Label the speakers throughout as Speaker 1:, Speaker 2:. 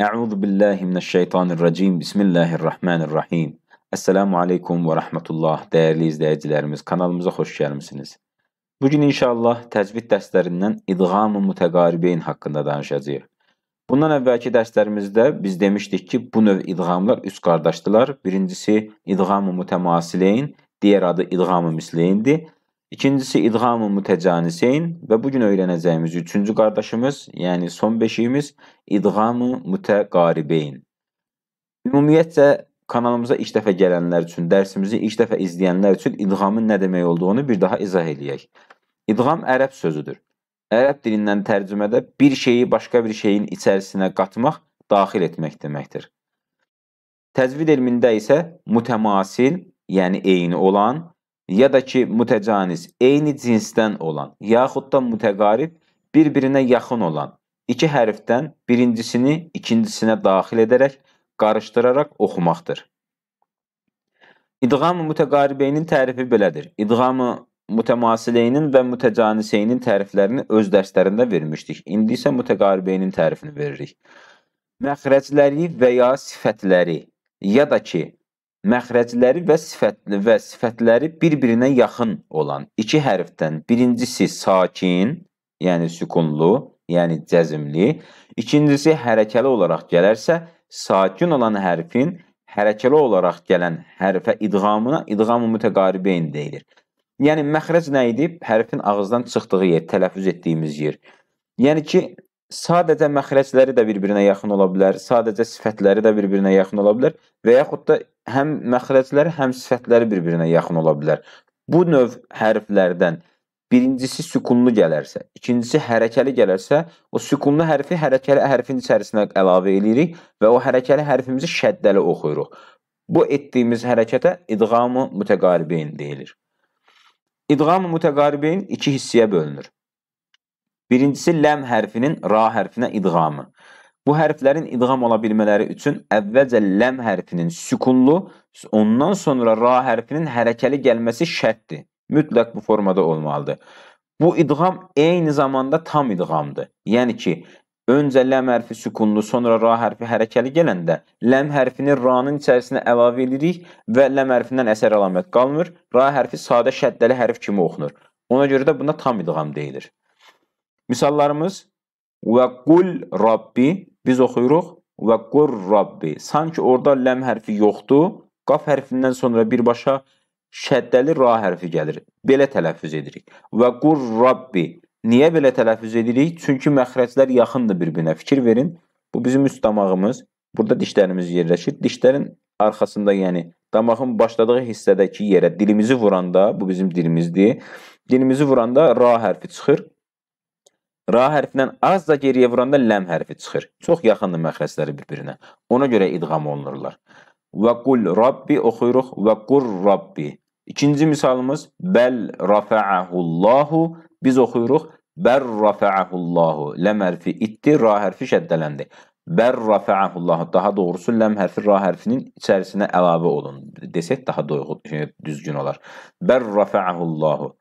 Speaker 1: أعوذ بالله من şeytan rəcim. Bismillahirrahmanirrahim. Əssəlamu aleykum və rəhmətullah. Dəyərli izləyicilərimiz, kanalımıza xoş gəlmisiniz. Bu gün inşallah təcvid dərslərindən idğam-ı mütəqaribeyn haqqında danışacağıq. Bundan əvvəlki dərslərimizdə biz demişdik ki, bu növ idğamlar üç qardaşdılar. Birincisi idğam-ı mütəmasileyn, digər adı idğam-ı misleyindir. İkincisi İdhamı Mütecaniseyn ve bugün öğreneceğimiz üçüncü kardeşimiz yani son beşiğimiz İdhamı Mütegaribeyn. Ümumiyyətcə kanalımıza ilk dəfə gələnlər üçün, dərsimizi ilk dəfə izləyənlər üçün idğamın nə demək olduğunu bir daha izah eləyək. İdğam ərəb sözüdür. Ərəb dilindən tərcümədə bir şeyi başqa bir şeyin içərisinə qatmaq, daxil etmək deməkdir. Təcvid elmində isə mütəmasil, yəni eyni olan, ya da ki mütəcanis, eyni cinsdən olan, yaxud da mütəqarib, bir-birinə yaxın olan iki hərfdən birincisini ikincisinə daxil edərək, qarışdıraraq oxumaqdır. İdğam-ı mütəqaribeynin tərifi belədir. İdğam-ı mütəmasileynin və mütəcaniseynin təriflərini öz dərslərində vermişdik. İndi isə mütəqaribeynin tərifini veririk. Məxrəcləri və ya sifətləri ya da ki, məxrəcləri və sifətli və sifətləri bir-birinə yaxın olan iki hərfdən birincisi sakin, yəni sükunlu, yəni cəzmli, ikincisi hərəkəli olaraq gələrsə, sakin olan hərfin hərəkəli olaraq gələn hərfə idğamına idğam-ı mütəqaribeyn deyilir. Yəni məxrəc nə idi? Hərfin ağızdan çıxdığı yer, tələffüz etdiyimiz yer. Yəni ki, sadəcə məxrəcləri də bir-birinə yaxın ola bilər, sadəcə sifətləri də bir-birinə yaxın ola bilər və yaxud da həm məxrəcləri, həm sifətləri bir-birinə yaxın ola bilər. Bu növ hərflərdən birincisi sükunlu gələrsə, ikincisi hərəkəli gələrsə, o sükunlu hərfi hərəkəli hərfin içərisinə əlavə eləyirik və o hərəkəli hərfimizi şəddəli oxuyuruq. Bu etdiyimiz hərəkətə idğam-ı mütəqaribeyn deyilir. İdğam-ı mütəqaribeyn iki hissiyə bölünür. Birincisi ləm hərfinin ra hərfinə idğamı. Bu hərflərin idğam ola bilmələri üçün əvvəlcə ləm hərfinin sükunlu, ondan sonra ra hərfinin hərəkəli gəlməsi şərtdir. Mütləq bu formada olmalıdır. Bu idğam eyni zamanda tam idğamdır. Yəni ki, öncə ləm hərfi sükunlu, sonra ra hərfi hərəkəli gələndə ləm hərfini ranın içərisinə əlavə edirik və ləm hərfindən əsər əlamət qalmır. Ra hərfi sadə şəddəli hərf kimi oxunur. Ona görə də buna tam idğam deyilir. Misallarımız və qul rabbi biz oxuyuruq və qur Rabbi. Sanki orada ləm hərfi yoxdur. Qaf hərfindən sonra birbaşa şəddəli ra hərfi gəlir. Belə tələffüz edirik. Və qur Rabbi. Niyə belə tələffüz edirik? Çünki məxrəclər yaxındır bir-birinə. Fikir verin. Bu bizim üst damağımız. Burada dişlərimiz yerləşir. Dişlərin arxasında, yəni damağın başladığı hissədəki yerə dilimizi vuranda, bu bizim dilimizdir. Dilimizi vuranda ra hərfi çıxır. Ra hərfindən azca geriyə vuranda ləm hərfi çıxır. Çox yaxındır məxrəcləri bir-birinə. Ona görə idğam olunurlar. Və qul Rabbi oxuyuruq. Və qur Rabbi. İkinci misalımız bəl rafa'ahullahu. Biz oxuyuruq. Bər rafa'ahullahu. Ləm hərfi itdi, ra hərfi şəddələndi. Bər rafa'ahullahu. Daha doğrusu ləm hərfi ra hərfinin içərisinə əlavə olun. Desək daha doğru, düzgün olar. Bər rafa'ahullahu.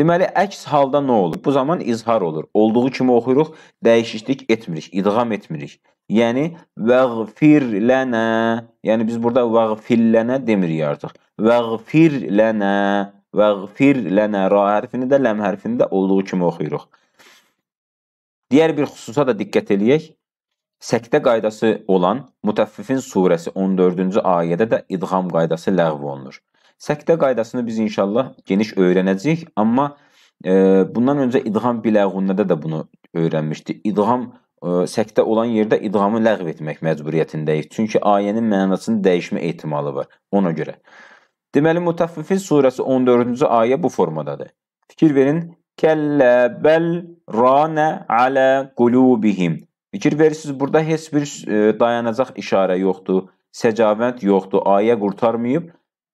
Speaker 1: Deməli, əks halda nə olur? Bu zaman izhar olur. Olduğu kimi oxuyuruq, dəyişiklik etmirik, idğam etmirik. Yəni, vəğfir lənə, yəni biz burada vəğfir lənə demirik artıq. Vəğfir lənə, vəğfir lənə, ra hərfini də, ləm hərfini də olduğu kimi oxuyuruq. Digər bir xüsusa da diqqət eləyək. Səkdə qaydası olan Mütəffifin surəsi 14-cü ayədə də idğam qaydası ləğv olunur. Səkdə qaydasını biz inşallah geniş öyrənəcəyik, amma e, bundan öncə idğam biləğunnədə də bunu öyrənmişdik. İdğam e, səkdə olan yerdə idğamı ləğv etmək məcburiyyətindəyik. Çünki ayənin mənasını dəyişmə ehtimalı var ona görə. Deməli Mutaffifin surəsi 14-cü ayə bu formadadır. Fikir verin. Kəllə bəl ranə alə qulubihim. Fikir verirsiniz, burada heç bir e, dayanacaq işarə yoxdur, səcavənd yoxdur, ayə qurtarmayıb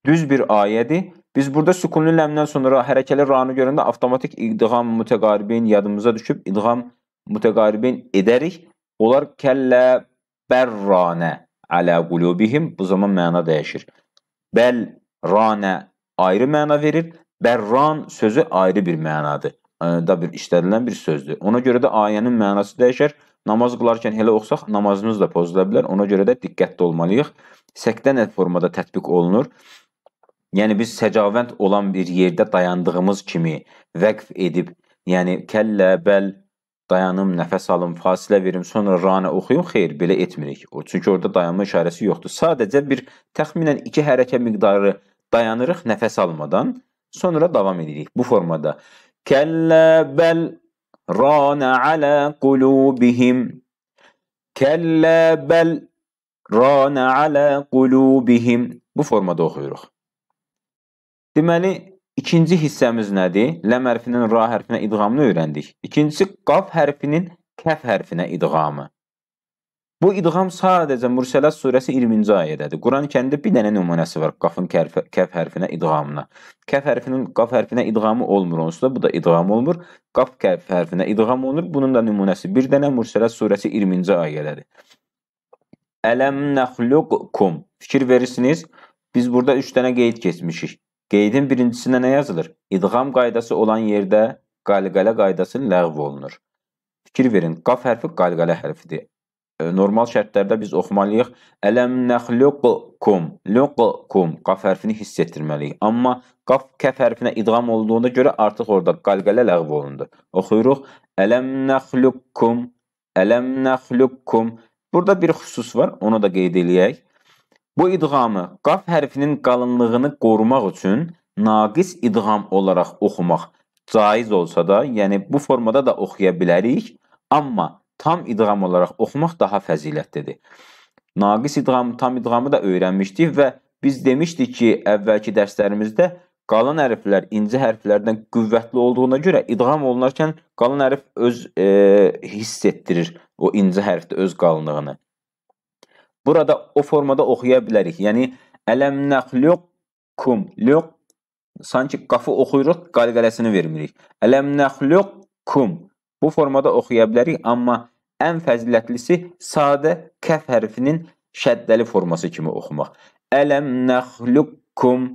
Speaker 1: düz bir ayədir. Biz burada sükunlu ləmdən sonra hərəkəli ranı görəndə avtomatik idğam mütəqaribin yadımıza düşüb idğam mütəqaribin edərik. Onlar kəllə bərranə alə qulubihim bu zaman məna dəyişir. Bəl ranə ayrı məna verir. Bərran sözü ayrı bir mənadır. Da bir işlədilən bir sözdür. Ona görə də ayənin mənası dəyişər. Namaz qılarkən elə oxsaq namazımız da pozula bilər. Ona görə də diqqətli olmalıyıq. Səqdən formada tətbiq olunur. Yəni biz səcavənd olan bir yerdə dayandığımız kimi vəqf edib, yəni kəllə, bəl, dayanım, nəfəs alım, fasilə verim, sonra ranə oxuyum, xeyr, belə etmirik. O, çünki orada dayanma işarəsi yoxdur. Sadəcə bir təxminən iki hərəkə miqdarı dayanırıq nəfəs almadan, sonra davam edirik bu formada. Kəllə, bəl, ranə alə qulubihim. Kəllə, bəl, ranə alə qulubihim. Bu formada oxuyuruq. Deməli, ikinci hissəmiz nədir? Ləm hərfinin ra hərfinə idğamını öyrəndik. İkincisi, qaf hərfinin kəf hərfinə idğamı. Bu idğam sadəcə Mürsələt surəsi 20-ci ayədədir. Quran-Kərimdə bir dənə nümunəsi var qafın kərf, kəf hərfinə idğamına. Kəf hərfinin qaf hərfinə idğamı olmur onsuz da bu da idğam olmur. Qaf kərf hərfinə idğam olunur. Bunun da nümunəsi bir dənə Mürsələt surəsi 20-ci ayədədir. Ələm nəxluqkum. Fikir verirsiniz. Biz burada 3 dənə qeyd keçmişik. Qeydin birincisində nə yazılır? İdğam qaydası olan yerdə qalqalə qaydası ləğv olunur. Fikir verin, qaf hərfi qalqalə hərfidir. E, normal şərtlərdə biz oxumalıyıq. Ələm nəxluqkum, luqkum qaf hərfini hiss etdirməliyik. Amma qaf kəf hərfinə idğam olduğuna görə artıq orada qalqalə ləğv olundu. Oxuyuruq. Ələm nəxluqkum, ələm nəxluqkum. Burada bir xüsus var, onu da qeyd eləyək. Bu idğamı qaf hərfinin qalınlığını qorumaq üçün naqis idğam olaraq oxumaq caiz olsa da, yəni bu formada da oxuya bilərik, amma tam idğam olaraq oxumaq daha fəzilətlidir. Naqis idğam, tam idğamı da öyrənmişdik və biz demişdik ki, əvvəlki dərslərimizdə qalan hərflər inci hərflərdən qüvvətli olduğuna görə idğam olunarkən qalan hərf öz e, hiss etdirir o inci hərfdə öz qalınlığını burada o formada oxuya bilərik. Yəni ələm nəxluqkum luq sanki qafı oxuyuruq, qalqələsini vermirik. Ələm nəxluqkum bu formada oxuya bilərik, amma ən fəzilətlisi sadə kəf hərfinin şəddəli forması kimi oxumaq. Ələm nəxluqkum,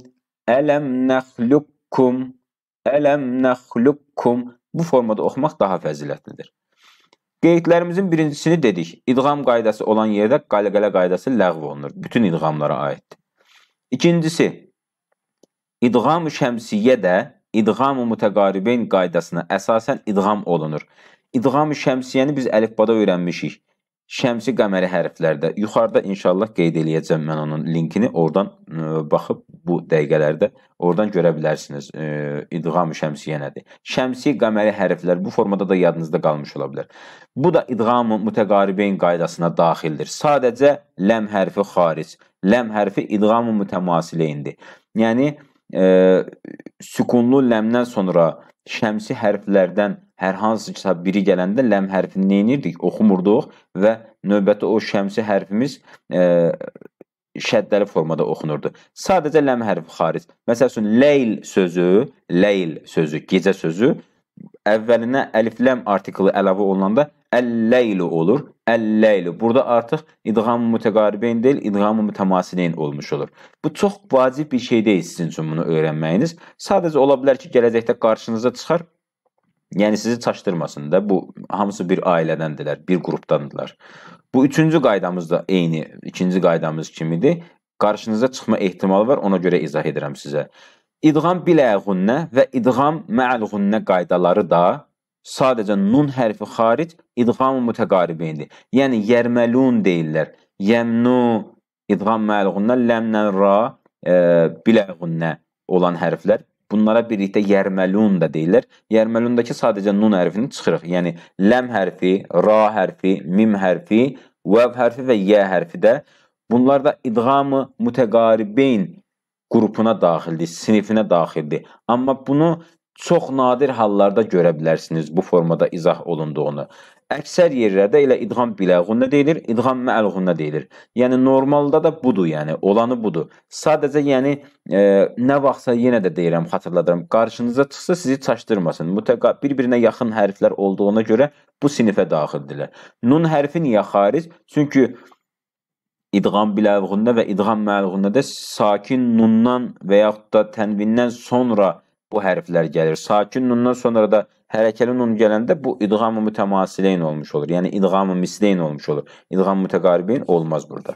Speaker 1: ələm nəxluqkum, ələm nəxluqkum bu formada oxumaq daha fəzilətlidir. Qeydlərimizin birincisini dedik. İdğam qaydası olan yerdə qaləqələ qaydası ləğv olunur. Bütün idğamlara aiddir. İkincisi, idğam-ı şəmsiyyə də idğam-ı mütəqaribeyn qaydasına əsasən idğam olunur. İdğam-ı şəmsiyyəni biz əlifbada öyrənmişik şəmsi qəməri hərflərdə. Yuxarıda inşallah qeyd eləyəcəm mən onun linkini. Oradan ə, e, baxıb bu dəqiqələrdə oradan görə bilərsiniz. Ə, e, idğam şəmsiyə nədir? Şəmsi qəməri hərflər bu formada da yadınızda qalmış ola bilər. Bu da idğam mütəqaribeyn qaydasına daxildir. Sadəcə ləm hərfi xaric. Ləm hərfi idğam mütəmasileyindir. Yəni e, sükunlu ləmdən sonra şəmsi hərflərdən hər hansısa biri gələndə ləm hərfini neyinirdik? Oxumurduq və növbəti o şəmsi hərfimiz e, şəddəli formada oxunurdu. Sadəcə ləm hərfi xaric. Məsəl üçün leyl sözü, leyl sözü, gecə sözü əvvəlinə əlif ləm artiklı əlavə olunanda Əlləylu olur. Əlləylu. Burada artıq idğam-ı mütəqaribeyn deyil, idğam-ı mütəmasileyn olmuş olur. Bu çox vacib bir şey deyil sizin üçün bunu öyrənməyiniz. Sadəcə ola bilər ki, gələcəkdə qarşınıza çıxar. Yəni sizi çaşdırmasın da. Bu hamısı bir ailədəndirlər, bir qrupdandirlər. Bu üçüncü qaydamız da eyni ikinci qaydamız kimidir. Qarşınıza çıxma ehtimalı var, ona görə izah edirəm sizə. İdğam biləğunnə və idğam mə'al-gunnə qaydaları da Sadəcə nun hərfi xaric yəni idğam mütəqaribeyndir. Yəni yərməlun deyirlər. Yəmnu idğam məluğunna ləmnən ra e, biləğunnə olan hərflər. Bunlara birlikdə yərməlun da deyirlər. Yərməlundakı sadəcə nun hərfini çıxırıq. Yəni ləm hərfi, ra hərfi, mim hərfi, vəv hərfi və yə hərfi də bunlar da idğam-ı mütəqaribeyn qrupuna daxildir, sinifinə daxildir. Amma bunu çox nadir hallarda görə bilərsiniz bu formada izah olunduğunu. Əksər yerlərdə elə idğam biləğunnə deyilir, idğam məluğunnə deyilir. Yəni normalda da budur, yəni olanı budur. Sadəcə yəni e, nə vaxtsa yenə də deyirəm, xatırladıram, qarşınıza çıxsa sizi çaşdırmasın. Mütəqa bir-birinə yaxın hərflər olduğuna görə bu sinifə daxildirlər. Nun hərfi niyə xaric? Çünki idğam biləğunnə və idğam məluğunnədə sakin nundan və yaxud da tənvindən sonra bu hərflər gəlir. Sakin nundan sonra da hərəkəli nun gələndə bu idğam-ı mütəmasileyn olmuş olur. Yəni idğam-ı misleyn olmuş olur. İdğam mütəqaribeyn olmaz burada.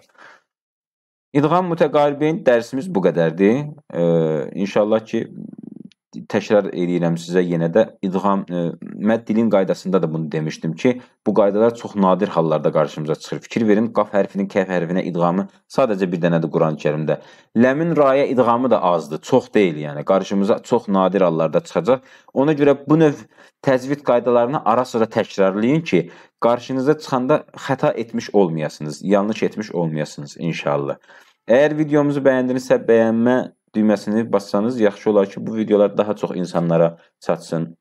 Speaker 1: İdğam mütəqaribeyn dərsimiz bu qədərdir. Ee, inşallah ki təkrar eləyirəm sizə yenə də idğam ə, e, mən dilin qaydasında da bunu demişdim ki, bu qaydalar çox nadir hallarda qarşımıza çıxır. Fikir verin, qaf hərfinin kəf hərfinə idğamı sadəcə bir dənədir Quran-Kərimdə. Ləmin raya idğamı da azdır, çox deyil, yəni qarşımıza çox nadir hallarda çıxacaq. Ona görə bu növ təzvid qaydalarını ara-sıra təkrarlayın ki, qarşınıza çıxanda xəta etmiş olmayasınız, yanlış etmiş olmayasınız inşallah. Əgər videomuzu bəyəndinizsə, bəyənmə düyməsini bassanız yaxşı olar ki, bu videolar daha çox insanlara çatsın.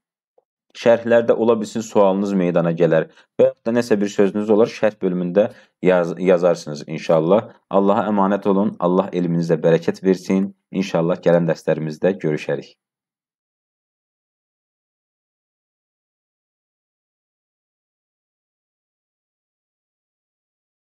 Speaker 1: Şərhlərdə ola bilsin sualınız meydana gələr və yaxud da nəsə bir sözünüz olar, şərh bölümündə yaz yazarsınız inşallah. Allaha əmanət olun, Allah elminizə bərəkət versin. İnşallah gələn dərslərimizdə görüşərik.